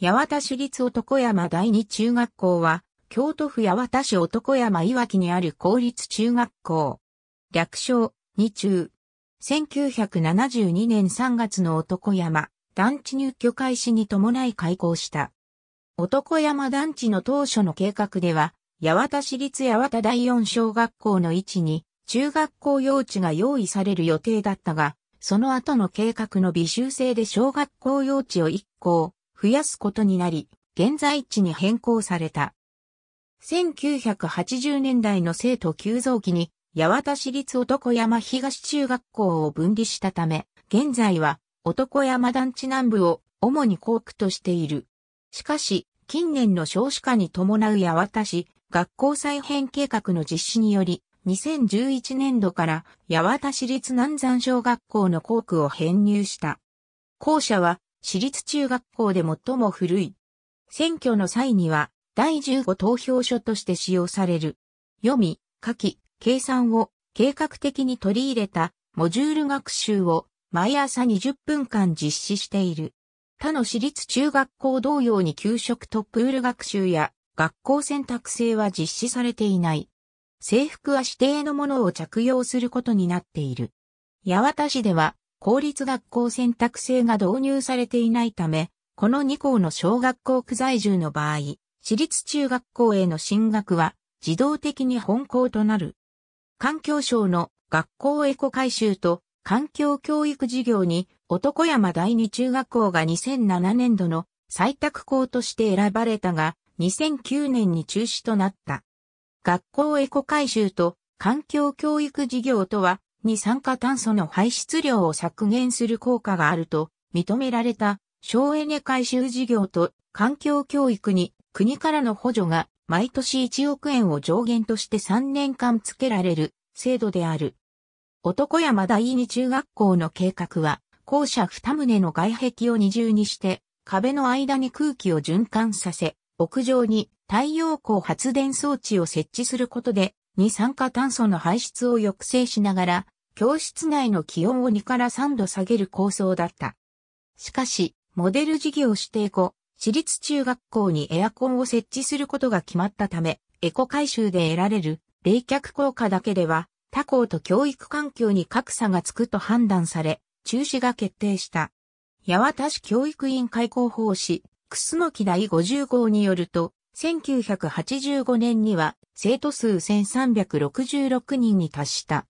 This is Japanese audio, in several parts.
八幡市立男山第二中学校は、京都府八幡市男山岩木にある公立中学校。略称、二中。1972年3月の男山、団地入居開始に伴い開校した。男山団地の当初の計画では、八幡市立八幡第四小学校の位置に、中学校用地が用意される予定だったが、その後の計画の微修正で小学校用地を一校、増やすことになり、現在地に変更された。1980年代の生徒急増期に、八幡市立男山東中学校を分離したため、現在は男山団地南部を主に校区としている。しかし、近年の少子化に伴う八幡市学校再編計画の実施により、2011年度から八幡市立南山小学校の校区を編入した。校舎は私立中学校で最も古い。選挙の際には、第15投票所として使用される。読み、書き、計算を計画的に取り入れたモジュール学習を毎朝20分間実施している。他の私立中学校同様に給食とプール学習や学校選択制は実施されていない。制服は指定のものを着用することになっている。八幡市では公立学校選択制が導入されていないため、この2校の小学校区在住の場合、私立中学校への進学は自動的に本校となる。環境省の学校エコ改修と環境教育事業に男山第二中学校が2007年度の採択校として選ばれたが2009年に中止となった。学校エコ改修と環境教育事業とは二酸化炭素の排出量を削減する効果があると認められた省エネ回収事業と環境教育に国からの補助が毎年1億円を上限として3年間付けられる制度である。男山第二中学校の計画は校舎2棟の外壁を二重にして壁の間に空気を循環させ屋上に太陽光発電装置を設置することで二酸化炭素の排出を抑制しながら、教室内の気温を2から3度下げる構想だった。しかし、モデル事業指定後、私立中学校にエアコンを設置することが決まったため、エコ回収で得られる冷却効果だけでは、他校と教育環境に格差がつくと判断され、中止が決定した。八幡市教育委員会広報誌、楠木第50号によると、1985年には生徒数1366人に達した。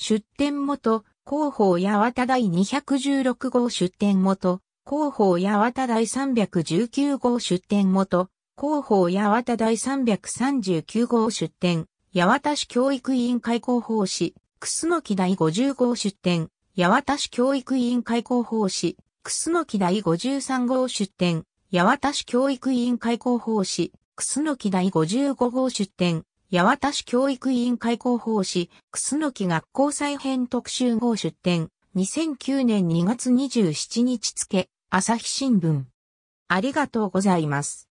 出典元、広報八幡第216号出典元、広報八幡第319号出典元、広報八幡第339号出典、八幡市教育委員会広報誌、楠木第50号出典、八幡市教育委員会広報誌、楠木第53号出展。八幡市教育委員会広報誌、楠木第55号出展、八幡市教育委員会広報誌、楠木学校再編特集号出展、2009年2月27日付、朝日新聞。ありがとうございます。